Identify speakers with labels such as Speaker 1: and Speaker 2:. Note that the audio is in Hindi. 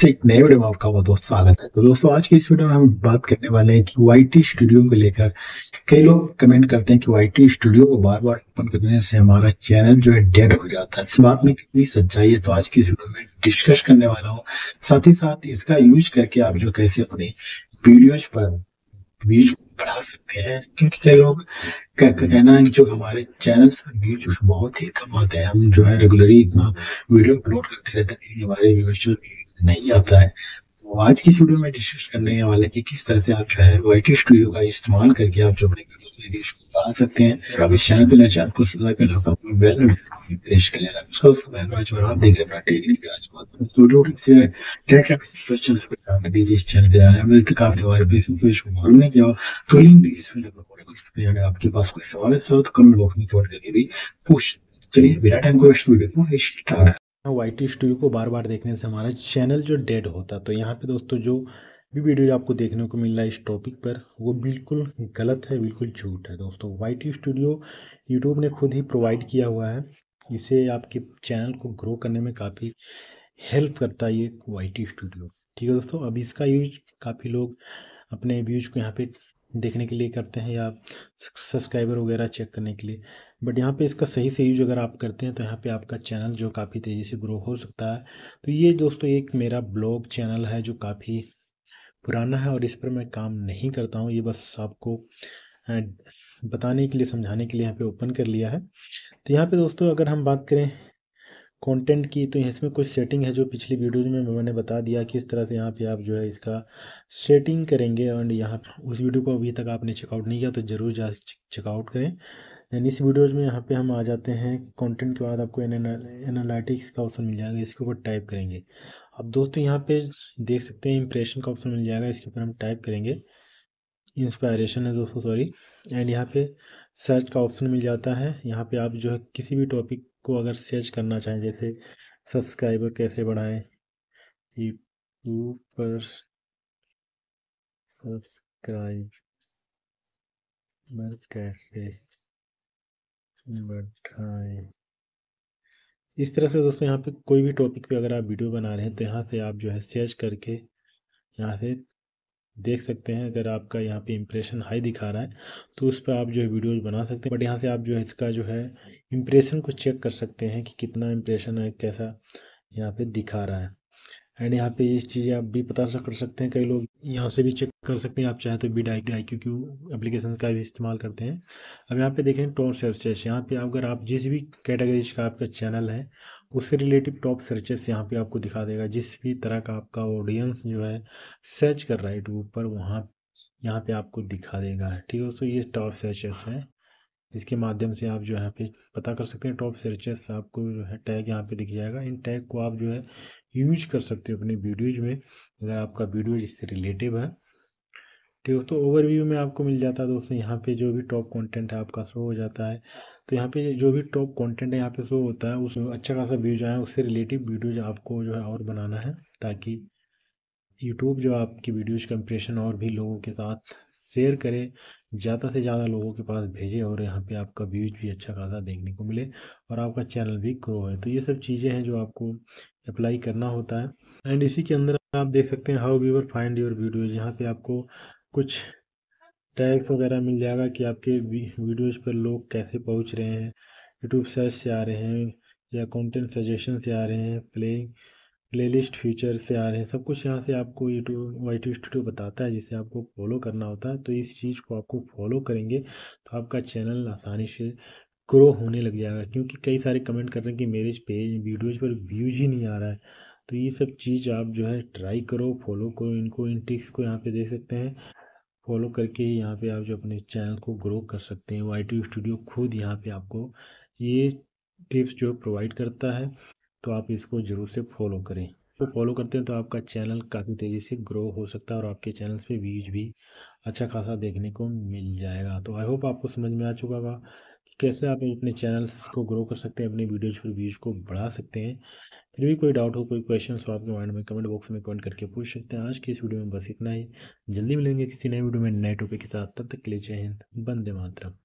Speaker 1: से एक नए वीडियो में आपका बहुत बहुत स्वागत है तो दोस्तों आज की इस वीडियो में हम बात करने वाले हैं कि वाई स्टूडियो को लेकर कई लोग कमेंट करते हैं कि वाई स्टूडियो को बार बार ओपन करने से हमारा चैनल जो है डेड हो जाता है इस बात में कितनी सच्चाई है तो आज की इस वीडियो में डिस्कस करने वाला हूँ साथ ही साथ इसका यूज करके आप जो कैसे अपनी वीडियोज पर व्यूज बढ़ा सकते हैं क्योंकि कई लोग कहना है जो हमारे चैनल्स पर व्यूज बहुत ही कम आते हैं हम जो है रेगुलरली इतना वीडियो अपलोड करते रहते हैं हमारे व्यूज नहीं आता है तो आज की स्टूडियो में डिस्कस करने वाले कि किस तरह से आप जो है वाइट स्टूडियो का इस्तेमाल करके आप जो अपने को सकते हैं आप इस चैनल पे ना चैनल को सब्सक्राइब कर बेल प्रेस कर लेना उसका उसको मैं आज और आप देख रहे हैं अपना आज बहुत क्वेश्चन दीजिए इस चैनल पे में तक हमारे पेज को कर सकते हैं आपके पास कोई सवाल है तो कमेंट बॉक्स में छोड़ करके भी पूछ चलिए बिना टाइम को वीडियो को स्टार्ट वाई टी स्टूडियो को बार बार देखने से हमारा चैनल
Speaker 2: जो डेड होता तो यहाँ पे दोस्तों जो भी वीडियो आपको देखने को मिल रहा है इस टॉपिक पर वो बिल्कुल गलत है बिल्कुल झूठ है दोस्तों वाई टी स्टूडियो यूट्यूब ने खुद ही प्रोवाइड किया हुआ है इसे आपके चैनल को ग्रो करने में काफ़ी हेल्प करता है ये वाई टी स्टूडियो ठीक है दोस्तों अब इसका यूज काफ़ी लोग अपने व्यूज को यहाँ पे देखने के लिए करते हैं या सब्सक्राइबर वगैरह चेक करने के लिए बट यहाँ पे इसका सही से यूज अगर आप करते हैं तो यहाँ पे आपका चैनल जो काफ़ी तेज़ी से ग्रो हो सकता है तो ये दोस्तों एक मेरा ब्लॉग चैनल है जो काफ़ी पुराना है और इस पर मैं काम नहीं करता हूँ ये बस आपको बताने के लिए समझाने के लिए यहाँ पे ओपन कर लिया है तो यहाँ पे दोस्तों अगर हम बात करें कंटेंट की तो इसमें कुछ सेटिंग है जो पिछली वीडियो में मैंने बता दिया कि इस तरह से यहाँ पे आप जो है इसका सेटिंग करेंगे एंड यहाँ उस वीडियो को अभी तक आपने चेकआउट नहीं किया तो ज़रूर जा चेकआउट करें एंड इस वीडियोज में यहाँ पे हम आ जाते हैं कंटेंट के बाद आपको एनालिटिक्स का ऑप्शन मिल जाएगा इसके ऊपर टाइप करेंगे अब दोस्तों यहाँ पर देख सकते हैं इंप्रेशन का ऑप्शन मिल जाएगा इसके ऊपर हम टाइप करेंगे इंस्पायरेशन है दोस्तों सॉरी एंड यहाँ पे सर्च का ऑप्शन मिल जाता है यहाँ पे आप जो है किसी भी टॉपिक को अगर सर्च करना चाहें जैसे सब्सक्राइबर कैसे बढ़ाएं यूट्यूब पर सब्सक्राइब कैसे बढ़ाएं इस तरह से दोस्तों यहाँ पे कोई भी टॉपिक पे अगर आप वीडियो बना रहे हैं तो यहाँ से आप जो है सर्च करके यहाँ से देख सकते हैं अगर आपका यहाँ पे इम्प्रेशन हाई दिखा रहा है तो उस पर आप जो है वीडियोज़ बना सकते हैं बट यहाँ से आप जो है इसका जो है इम्प्रेशन को चेक कर सकते हैं कि कितना इम्प्रेशन है कैसा यहाँ पे दिखा रहा है एंड यहाँ पे इस चीज़ें आप भी पता कर सकते हैं कई लोग यहाँ से भी चेक कर सकते हैं आप चाहे तो बी डाई आई क्यू क्यू एप्लीकेशन का भी इस्तेमाल करते हैं अब यहाँ पे देखें टॉप सर्च यहाँ पे अगर आप जिस भी कैटेगरीज का आपका चैनल है उससे रिलेटिव टॉप सर्चेस यहाँ पे आपको दिखा देगा जिस भी तरह का आपका ऑडियंस जो है सर्च कर रहा है यूट्यूब पर वहाँ यहाँ पे आपको दिखा देगा ठीक है दोस्तों ये टॉप सर्चेस हैं इसके माध्यम से आप जो यहाँ पे पता कर सकते हैं टॉप सर्चेस आपको जो है टैग यहाँ पे दिख जाएगा इन टैग को आप जो है यूज कर सकते हो अपने वीडियोज में अगर आपका वीडियो जिससे रिलेटिव है ठीक है दोस्तों ओवरव्यू में आपको मिल जाता है दोस्तों यहाँ पे जो भी टॉप कंटेंट है आपका शो हो जाता है तो यहाँ पे जो भी टॉप कंटेंट है यहाँ पे शो होता है उस अच्छा खासा व्यूज आए उससे रिलेटिव वीडियो आपको जो है और बनाना है ताकि यूट्यूब जो आपकी वीडियोज का इम्प्रेशन और भी लोगों के साथ शेयर करें ज़्यादा से ज़्यादा लोगों के पास भेजें और यहाँ पे आपका व्यूज भी अच्छा खासा देखने को मिले और आपका चैनल भी ग्रो है तो ये सब चीज़ें हैं जो आपको अप्लाई करना होता है एंड इसी के अंदर आप देख सकते हैं how viewer find your videos यहाँ पे आपको कुछ टैग्स वगैरह मिल जाएगा कि आपके वीडियोस पर लोग कैसे पहुंच रहे हैं यूट्यूब सर्च से आ रहे हैं या कंटेंट सजेशन से आ रहे हैं प्ले प्लेलिस्ट फीचर से आ रहे हैं सब कुछ यहाँ से आपको यूट्यूब वाई टी स्टूडियो बताता है जिसे आपको फॉलो करना होता है तो इस चीज़ को आपको फॉलो करेंगे तो आपका चैनल आसानी से ग्रो होने लग जाएगा क्योंकि कई सारे कमेंट कर रहे हैं कि मेरे पेज वीडियोज़ पर व्यूज़ ही नहीं आ रहा है तो ये सब चीज़ आप जो है ट्राई करो फॉलो करो इनको इन टिक्स को यहाँ पे देख सकते हैं फॉलो करके ही यहाँ पे आप जो अपने चैनल को ग्रो कर सकते हैं वाई टी स्टूडियो खुद यहाँ पे आपको ये टिप्स जो प्रोवाइड करता है तो आप इसको ज़रूर से फॉलो करें तो फॉलो करते हैं तो आपका चैनल काफ़ी तेज़ी से ग्रो हो सकता है और आपके चैनल्स पे व्यूज भी अच्छा खासा देखने को मिल जाएगा तो आई होप आपको समझ में आ चुका होगा कैसे आप अपने चैनल्स को ग्रो कर सकते हैं अपनी वीडियोज पर व्यूज को बढ़ा सकते हैं फिर भी कोई डाउट हो कोई क्वेश्चन हो आपके माइंड में कमेंट बॉक्स में कमेंट करके पूछ सकते हैं आज की इस वीडियो में बस इतना ही जल्दी मिलेंगे किसी नए वीडियो में नए टॉपिक के साथ तब तक के लिए जय हिंद बंदे मातरम